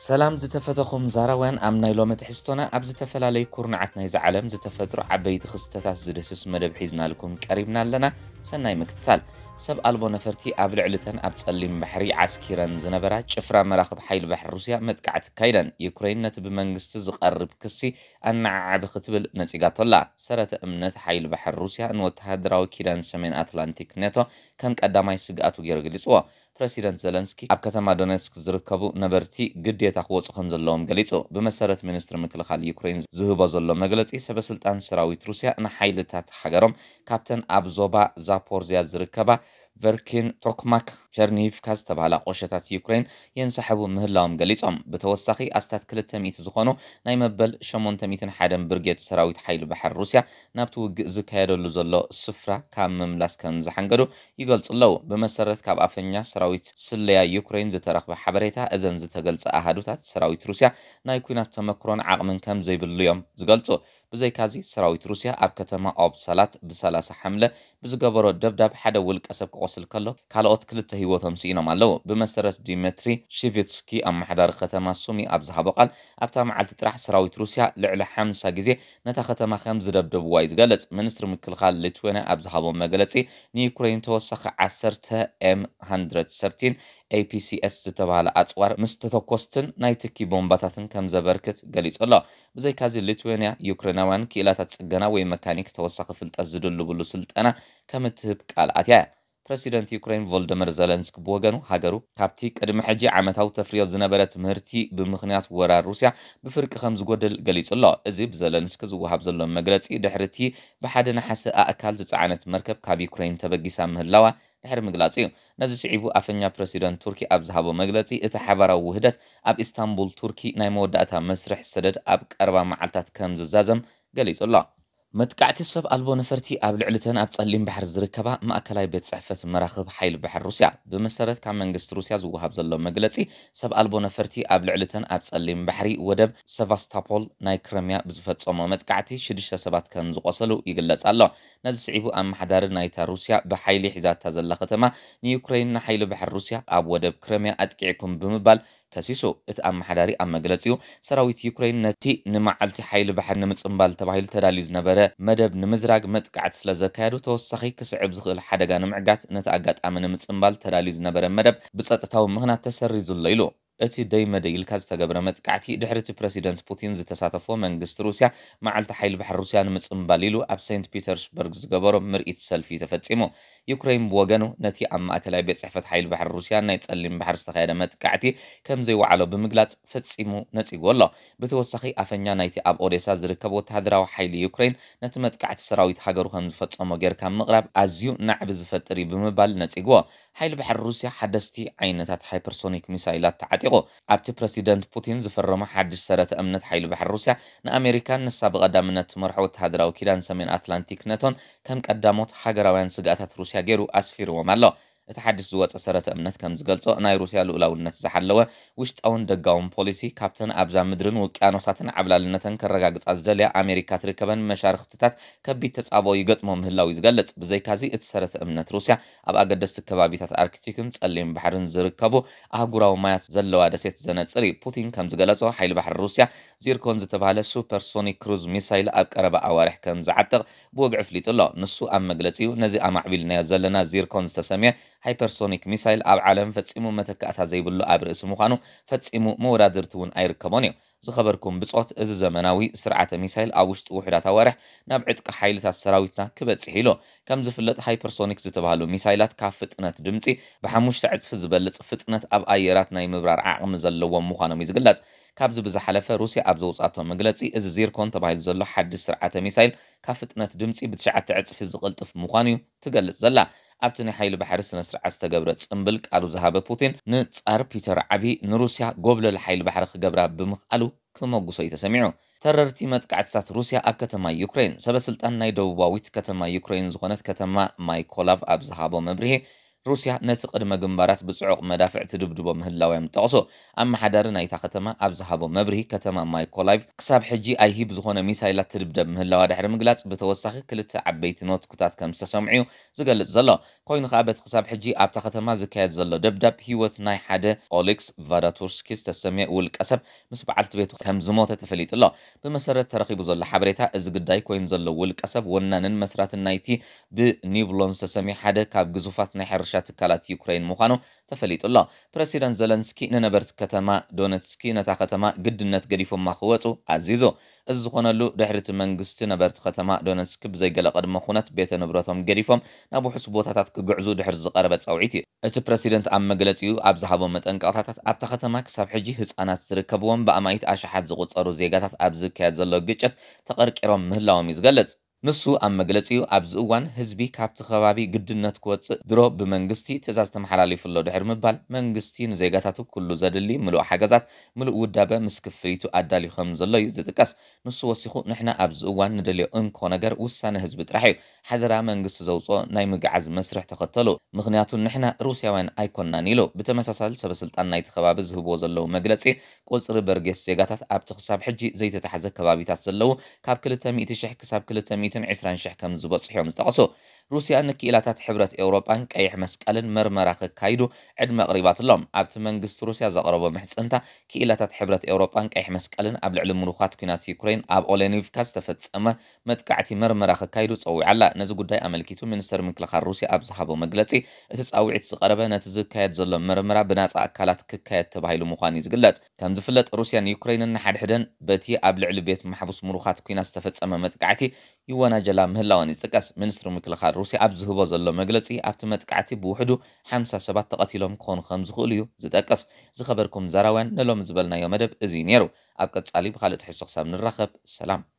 سلام زتفتخم زاروين ام نايلو متحستونا اب زتفلا لي كورن عتنا يز عالم زتفترو عبيت خستات زدسس مدب حيزنا لكم قريبنا لنا سناي مكتسال سب البو نفرتي اب لعلتن اب صليم بحري عسكيرن زنبرا شفرا مراخب حيل بحر روسيا متقعت كايلن يوكرين نت بمنغست زقرب كسي ان عاب ختبل نسيغات الله سرت امنت حيل بحر روسيا ان وتهدراو كيلن سمين اتلانتيك نتو كم قداماي سغاتو غيرغليصو ፕረሲደንት ዘለንስኪ ኣብ ከተማ ዶነትስክ ዝርከቡ ነበርቲ ግዴታ ክወፁ ከም ዘለዎም ገሊጹ ብመሰረት ሚኒስትሪ ምክልኻል ዩክሬን ዝህቦ ዘሎ መግለጺ ሰበስልጣን ሰራዊት ሩስያ ንሓይልታት ሃገሮም ካብተን ኣብ ዞባ ዛፖርዝያ ዝርከባ ቨርኪን ቶክማክ ቸርኒቭካ ዝተባህላ ቆሸታት ዩክሬን የንሰሓቡ ምህላዎም ገሊፆም ብተወሳኺ ኣስታት 200 ዝኾኑ ናይ መበል 801 ብርጌድ ሰራዊት ሓይሉ ባሕር ሩስያ ናብቲ ውግእ ዝካየደሉ ዘሎ ስፍራ ካብ ምምላስ ከም ዝሓንገዱ ይገልጹ ኣለው ብመሰረት ካብ ኣፈኛ ሰራዊት ስለያ ዩክሬን ዝተረኽበ ሓበሬታ እዘን ዝተገልፀ ኣሃዱታት ሰራዊት ሩስያ ናይ ኩናት ተመክሮን ዓቕምን ከም ዘይብሉ እዮም ዝገልፁ ብዘይ ካዚ ሰራዊት ሩስያ ኣብ ከተማ ኦብሰላት ብሰላሳ ሓምለ ብዝገበሮ ደብዳብ ሓደ ውልቀ ሰብ ክቆስል ከሎ ካልኦት ክልተ ሂወቶም ስኢኖም ኣለዉ ብመሰረት ዲሜትሪ ሽቪትስኪ ኣመሓዳሪ ከተማ ሱሚ ኣብ ዝሃቦ ቃል ኣብታ መዓልቲ ጥራሕ ሰራዊት ሩስያ ልዕሊ ሓምሳ ግዜ ነታ ከተማ ከም ዝደብደብዋ እዩ ዝገልጽ ሚኒስትሪ ምክልኻል ሊትዌና ኣብ ዝሃቦም መግለጺ ንዩክሬን ተወሳኺ 10 ኤም 113 ኤፒሲኤስ ዝተብሃለ ኣፅዋር ምስ ተተኮስትን ናይ ትኪ ቦምባታትን ከም ዘበርክት ገሊጹ ኣሎ ብዘይካዚ ሊትዌንያ ዩክሬናውያን ክኢላታት ፅገና ወይ መካኒክ ተወሳኺ ፍልጠት ዝድልብሉ ስልጠና ከም እትህብ ቃል ኣትያ ፕረሲደንት ዩክሬን ቮልደመር ዘለንስኪ ብወገኑ ሃገሩ ካብቲ ቅድሚ ሕጂ ዓመታዊ ተፍርዮ ዝነበረ ትምህርቲ ብምኽንያት ወራር ሩስያ ብፍርቂ ከም ዝጎድል ገሊጹ ኣሎ እዚ ብዘለንስኪ ዝወሃብ ዘሎ መግለፂ ድሕሪ እቲ ብሓደ ናሓሰ ኣእካል ዝፀዓነት መርከብ ካብ ዩክሬን ተበጊሳ ምህላዋ ድሕሪ ምግላጽ እዩ ነዚ ስዒቡ ኣፈኛ ፕረሲደንት ቱርኪ ኣብ ዝሃቦ መግለፂ እቲ ሓባራዊ ውህደት ኣብ ኢስታንቡል ቱርኪ ናይ መወዳእታ መስርሕ ሰደድ ኣብ ቀረባ መዓልትታት ከም ዝዛዘም ገሊጹ ኣሎ መጥቃዕቲ ሰብ ኣልቦ ነፈርቲ ኣብ ልዕሊተን ኣብ ጸሊም ባሕሪ ዝርከባ ማእከላይ ቤት ጽሕፈት መራኽብ ሓይሊ ባሕሪ ሩስያ ብመሰረት ካብ መንግስቲ ሩስያ ዝወሃብ ዘሎ መግለጺ ሰብ ኣልቦ ነፈርቲ ኣብ ልዕሊተን ኣብ ጸሊም ባሕሪ ወደብ ሰቫስታፖል ናይ ክረምያ ብዝፈጸሞ መጥቃዕቲ ሽዱሽተ ሰባት ከም ዝቆሰሉ ይግለጽ ኣሎ ነዚ ስዒቡ ኣመሓዳሪ ናይታ ሩስያ ብሓይሊ ሒዛታ ዘላ ከተማ ንዩክሬን ንሓይሊ ባሕሪ ሩስያ ኣብ ወደብ ክረምያ ኣጥቂዕኩም ብምባል ተሲሱ እቲ ኣመሓዳሪ ኣብ መግለፂኡ ሰራዊት ዩክሬን ነቲ ንመዓልቲ ሓይሊ ባሕር ንምፅምባል ተባሂሉ ተዳልዩ ዝነበረ መደብ ንምዝራግ መጥቃዕቲ ስለ ዘካየዱ ተወሳኺ ክስዕብ ዝኽእል ሓደጋ ንምዕጋት ነቲ ኣጋጣሚ ንምፅምባል ተዳልዩ ዝነበረ መደብ ብፀጥታዊ ምኽንያት ተሰሪዙሎ ኢሉ እቲ ደይመደይ ኢልካ ዝተገብረ መጥቃዕቲ ድሕሪ እቲ ፕረሲደንት ፑቲን ዝተሳተፎ መንግስቲ ሩስያ መዓልቲ ሓይሊ ባሕሪ ሩስያ ንምጽምባል ኢሉ ኣብ ሴንት ፒተርስበርግ ዝገበሮ ምርኢት ሰልፊ ተፈጺሙ ዩክሬን ብወገኑ ነቲ ኣብ ማእከላይ ቤት ፅሕፈት ሓይሊ ባሕሪ ሩስያ ናይ ጸሊም ባሕሪ ዝተኻየደ መጥቃዕቲ ከም ዘይወዓሎ ብምግላጽ ፈጺሙ ነጺጉ ኣሎ ብተወሳኺ ኣፈኛ ናይቲ ኣብ ኦዴሳ ዝርከብ ወተሃደራዊ ሓይሊ ዩክሬን ነቲ መጥቃዕቲ ሰራዊት ሃገሩ ከም ዝፈጸሞ ጌርካ ምቕራብ ኣዝዩ ናዕቢ ዝፈጥር እዩ ብምባል ነጺግዎ ሓይሊ ባሕሪ ሩስያ ሓደስቲ ዓይነታት ሃይፐርሶኒክ ሚሳይላት ተዓጢቑ ኣብቲ ፕረሲደንት ፑቲን ዝፈረሞ ሓድሽ ሰረተ እምነት ሓይሊ ባሕሪ ሩስያ ንኣሜሪካን ንሳ ብቐዳምነት ትመርሖ ወተሃደራዊ ኪዳን ሰሜን ኣትላንቲክ ነቶን ከም ቀዳሞት ሃገራውያን ስጋኣታት ሩስያ ገይሩ ኣስፊርዎም ኣሎ እቲ ሓድሽ ዝወፀ ሰረተ እምነት ከም ዝገልጾ ናይ ሩስያ ልኡላውነት ዝሓለወ ውሽጣውን ደጋውን ፖሊሲ ካብተን ኣብዛ ምድርን ውቅያኖሳትን ዓብላልነተን ከረጋግፃ ዝደልያ ኣሜሪካ ትርከበን መሻርክትታት ከቢድ ተፃብኦ ይገጥሞ ምህላው እዩ ዝገልጽ ብዘይካዚ እቲ ሰረተ እምነት ሩስያ ኣብ ኣገደስቲ ከባቢታት ኣርክቲክን ጸሊም ባሕርን ዝርከቡ ኣህጉራዊ ማያት ዘለዋ ደሴት ዘነፅር እዩ ፑቲን ከም ዝገለጾ ሓይሊ ባሕሪ ሩስያ ዚርኮን ዝተባሃለ ሱፐርሶኒክ ክሩዝ ሚሳይል ኣብ ቀረባ ኣዋርሕ ከም ዝዓጥቕ ብወግዒ ፍሊጡ ኣሎ ንሱ ኣብ መግለፂ እዩ ነዚ ኣማዕቢልናዮ ዘለና ዚርኮን ዝተሰሚየ ሃይፐርሶኒክ ሚሳይል ኣብ ዓለም ፈፂሙ መተካእታ ዘይብሉ ኣብ ርእሲ ምዃኑ ፈፂሙ መወዳድርቲ እውን ኣይርከቦን እዮም ዝኸበርኩም ብፆት እዚ ዘመናዊ ስርዓተ ሚሳይል ኣብ ውሽጢ ውሕዳት ኣዋርሕ ናብ ዕጥቂ ሓይልታት ሰራዊትና ክበፅሕ ኢሎ ከም ዝፍለጥ ሃይፐርሶኒክ ዝተባሃሉ ሚሳይላት ካብ ፍጥነት ድምፂ ብሓሙሽተ ዕፅፊ ዝበልፅ ፍጥነት ኣብ ኣየራት ናይ ምብራር ዓቕሚ ዘለዎም ምዃኖም እዩ ዝግለጽ ካብዚ ብዝሓለፈ ሩስያ ኣብ ዘውፃቶ መግለፂ እዚ ዚርኮን ተባሂሉ ዘሎ ሓድሽ ስርዓተ ሚሳይል ካብ ፍጥነት ድምፂ ብትሽዓተ ዕፅፊ ዝቕልጥፍ ምዃኑ እዩ ትገልጽ ዘላ ኣብቲ ናይ ሓይሊ ባሕሪ ስነ ስርዓት ዝተገብረ ፅምብል ቃሉ ዝሃበ ፑቲን ንፃር ፒተር ዓቢ ንሩስያ ጎብለል ሓይሊ ባሕሪ ክገብራ ብምኽኣሉ ክመጉሶ እዩ ተሰሚዑ ተረርቲ መጥቃዕትታት ሩስያ ኣብ ከተማ ዩክሬን ሰበስልጣን ናይ ደቡባዊት ከተማ ዩክሬን ዝኾነት ከተማ ማይኮላቭ ኣብ ዝሃቦ መብርሄ ሩስያ ነቲ ቅድመ ግንባራት ብፅዑቕ መዳፍዕ ትድብድቦ ምህላው እዮም ጠቕሶ ኣመሓዳሪ ናይታ ከተማ ኣብ ዝሃቦ መብርሂ ከተማ ማይኮላይቭ ክሳብ ሕጂ ኣይሂብ ዝኾነ ሚሳይላት ትድብደብ ምህላዋ ድሕሪ ምግላጽ ብተወሳኺ ክልተ ዓበይቲ ኖትኩታት ከም ዝተሰምዑ እዩ ዝገልጽ ዘሎ ኮይኑ ከዓ በቲ ክሳብ ሕጂ ኣብታ ከተማ ዝካየድ ዘሎ ደብዳብ ሂወት ናይ ሓደ ኦሌክስ ቫዳቱርስኪ ዝተሰምየ ውልቀ ሰብ ምስ በዓልቲ ቤቱ ከም ዝሞተ ተፈሊጡ ኣሎ ብመሰረት ተረኺቡ ዘሎ ሓበሬታ እዚ ግዳይ ኮይኑ ዘሎ ውልቀ ሰብ ወናንን መስራትን ናይቲ ብኒብሎን ዝተሰምየ ሓደ ካብ ግዙፋት ናይ ሕርሻ ሕርሻ ትካላት ዩክራይን ምዃኑ ተፈሊጡሎ ፕረሲደንት ዘለንስኪ ንነበርቲ ከተማ ዶነትስኪ ነታ ከተማ ግድነት ገዲፎማ ክወፁ ኣዚዞ እዚ ዝኾነሉ ድሕሪ እቲ መንግስቲ ነበርቲ ከተማ ዶነትስኪ ብዘይገለ ቅድመ ኩነት ቤተ ንብረቶም ገዲፎም ናብ ውሑስ ቦታታት ክግዕዙ ድሕሪ ዝቐረበ ፀውዒት እዩ እቲ ፕረሲደንት ኣብ መግለፂኡ ኣብ ዝሃቦ መጠንቀቕታታት ኣብታ ከተማ ክሳብ ሕጂ ህፃናት ዝርከብዎም ብኣማይት ኣሸሓት ዝቁፀሩ ዜጋታት ኣብ ዝካየድ ዘሎ ግጭት ተቐርቂሮም ምህላዎም እዩ ዝገልጽ ንሱ ኣብ መግለፂኡ ኣብዚ እዋን ህዝቢ ካብቲ ከባቢ ግድነት ክወፅእ ድሮ ብመንግስቲ ትእዛዝ ተመሓላለይፉሎ ድሕሪ ምባል መንግስቲ ንዜጋታቱ ኩሉ ዘድሊ ምሉእ ሓገዛት ምሉእ ውዳበ ምስ ክፍሊቱ ኣዳልዩ ከም ዘሎ እዩ ዝጥቀስ ንሱ ወሲኹ ንሕና ኣብዚ እዋን ንደልዮ እንኮ ነገር ውሳነ ህዝቢ ጥራሕ እዩ ሓደራ መንግስቲ ዘውፅኦ ናይ ምግዓዝ መስርሕ ተኸተሉ ምክንያቱ ንሕና ሩስያውያን ኣይኮናን ኢሉ ብተመሳሳሊ ሰበስልጣን ናይቲ ከባቢ ዝህብዎ ዘለዉ መግለፂ ቁፅሪ በርጌስ ዜጋታት ኣብቲ ክሳብ ሕጂ ዘይተታሓዘ ከባቢታት ዘለዉ ካብ 200,000 ክሳብ 200 120 شحكه من زبط صحيح ومستقصو روسيا أنك إلى تحبرة أوروبا كأيح مسكال مرمرا كايدو عد مغربات اللوم أبت منقست روسيا زغربة محس أنت كإلى تحبرة أوروبا كأيح مسكال أب العلم مروخات كينات يوكرين أب أولينيف كاستفت أما متقعتي مرمرا كايدو تصوي على نزو قداي أملكيتو منستر من كلخار روسيا أب زحابو مجلسي تتصوي عد زغربة نتزو كايد زلو مرمرا بناس أكالات كايد تبهيلو مخاني زغلات كم زفلت روسيا يوكرين نحد حدن بتي أب العلم بيت محبوس مروخات كينات استفت أما متقعتي يوانا جلام هلاواني تكاس منستر من كلخار روسيا أب زهبا زلا مجلسي أبت متقعتي بوحدو حمسة سبات تقاتلهم كون خمس خوليو زدقس زخبركم زراوان نلوم زبلنا يومدب إزينيرو أبقى تسالي بخالة حسوخ سامن الرخب سلام